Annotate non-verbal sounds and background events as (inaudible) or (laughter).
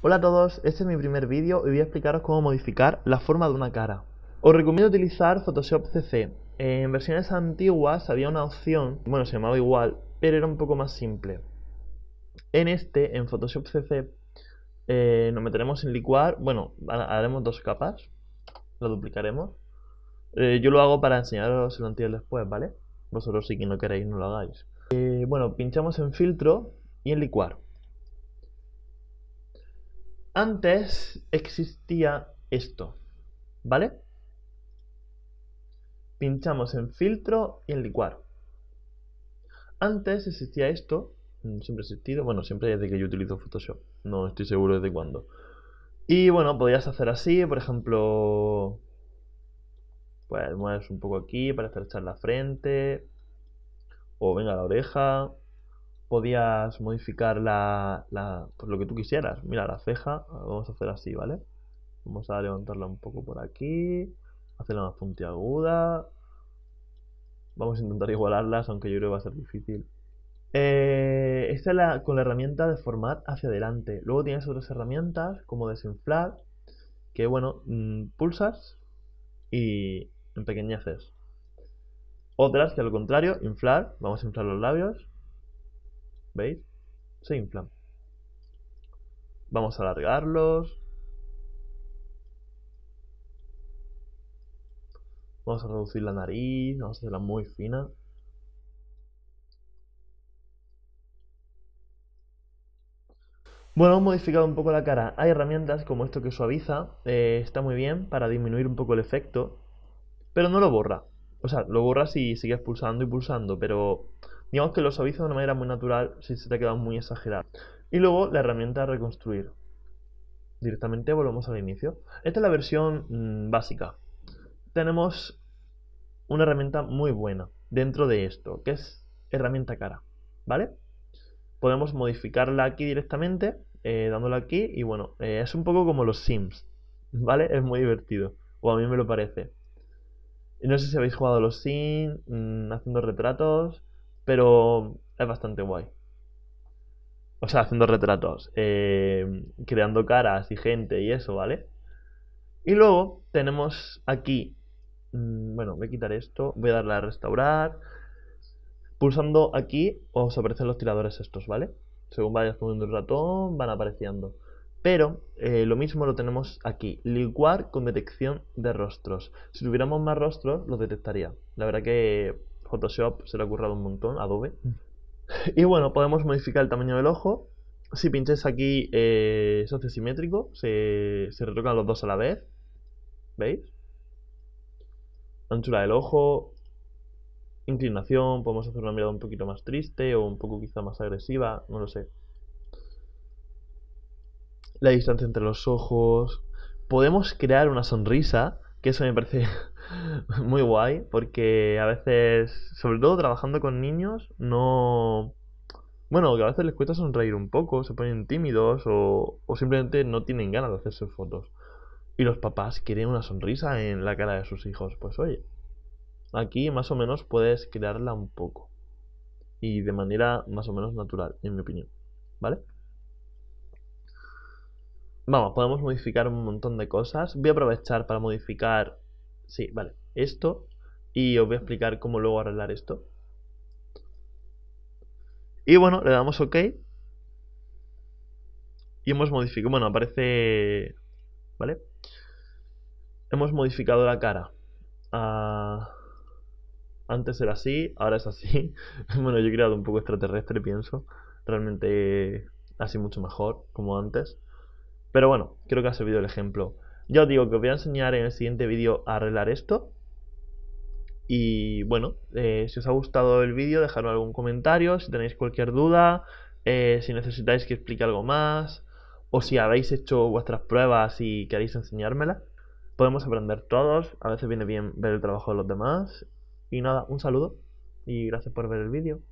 Hola a todos, este es mi primer vídeo y voy a explicaros cómo modificar la forma de una cara. Os recomiendo utilizar Photoshop CC. En versiones antiguas había una opción, bueno se llamaba igual, pero era un poco más simple. En este, en Photoshop CC, eh, nos meteremos en licuar, bueno, haremos dos capas, lo duplicaremos. Eh, yo lo hago para enseñaros el anterior después, ¿vale? Vosotros si no queréis no lo hagáis. Eh, bueno, pinchamos en filtro y en licuar antes existía esto, ¿vale? Pinchamos en filtro y en licuar. Antes existía esto, mm, siempre ha existido, bueno, siempre desde que yo utilizo Photoshop, no estoy seguro desde cuándo. Y bueno, podrías hacer así, por ejemplo, pues mueves un poco aquí para estrechar la frente, o venga la oreja, podías modificar la, pues lo que tú quisieras. Mira, la ceja, vamos a hacer así, ¿vale? Vamos a levantarla un poco por aquí, hacerla más puntiaguda. Vamos a intentar igualarlas, aunque yo creo que va a ser difícil. Eh, esta es la, con la herramienta de format hacia adelante. Luego tienes otras herramientas como desinflar, que bueno, mm, pulsas y empequeñeces. Otras que al contrario, inflar, vamos a inflar los labios ¿Veis? Se inflan. Vamos a alargarlos. Vamos a reducir la nariz, vamos a hacerla muy fina. Bueno, hemos modificado un poco la cara. Hay herramientas como esto que suaviza, eh, está muy bien para disminuir un poco el efecto, pero no lo borra o sea, lo borras y sigues pulsando y pulsando, pero digamos que lo suaviza de una manera muy natural si se te ha quedado muy exagerado. Y luego la herramienta reconstruir. Directamente volvemos al inicio. Esta es la versión mm, básica. Tenemos una herramienta muy buena dentro de esto, que es herramienta cara, ¿vale? Podemos modificarla aquí directamente, eh, Dándola aquí, y bueno, eh, es un poco como los Sims, ¿vale? Es muy divertido, o a mí me lo parece. No sé si habéis jugado los Sims, mm, haciendo retratos, pero es bastante guay. O sea, haciendo retratos, em, creando caras y gente y eso, ¿vale? Y luego tenemos aquí, mm, bueno, voy a quitar esto, voy a darle a restaurar. Pulsando aquí os aparecen los tiradores estos, ¿vale? Según vayas poniendo el ratón, van apareciendo. Pero eh, lo mismo lo tenemos aquí, licuar con detección de rostros. Si tuviéramos más rostros, lo detectaría. La verdad que Photoshop se lo ha currado un montón, Adobe. Mm. y bueno, podemos modificar el tamaño del ojo. Si pincháis aquí, eh, se hace simétrico, se, se retocan los dos a la vez. ¿Veis? Anchura del ojo, inclinación, podemos hacer una mirada un poquito más triste o un poco quizá más agresiva, no lo sé la distancia entre los ojos. Podemos crear una sonrisa, que eso me parece (laughs) muy guay, porque a veces, sobre todo trabajando con niños, no... Bueno, que a veces les cuesta sonreír un poco, se ponen tímidos o, o simplemente no tienen ganas de hacerse fotos. Y los papás quieren una sonrisa en la cara de sus hijos. Pues oye, aquí más o menos puedes crearla un poco. Y de manera más o menos natural, en mi opinión. ¿Vale? Vamos, podemos modificar un montón de cosas. Voy a aprovechar para modificar... Sí, vale. Esto. Y os voy a explicar cómo luego arreglar esto. Y bueno, le damos OK. Y hemos modificado... Bueno, aparece... ¿Vale? Hemos modificado la cara. Ah, antes era así, ahora es así. (laughs) bueno, yo he creado un poco extraterrestre, pienso. Realmente así mucho mejor, como antes. Pero bueno, creo que ha servido el ejemplo. Ya os digo que os voy a enseñar en el siguiente vídeo a arreglar esto. Y bueno, eh, si os ha gustado el vídeo, dejadme algún comentario, si tenéis cualquier duda, eh, si necesitáis que explique algo más, o si habéis hecho vuestras pruebas y queréis enseñármela. Podemos aprender todos, a veces viene bien ver el trabajo de los demás. Y nada, un saludo y gracias por ver el vídeo.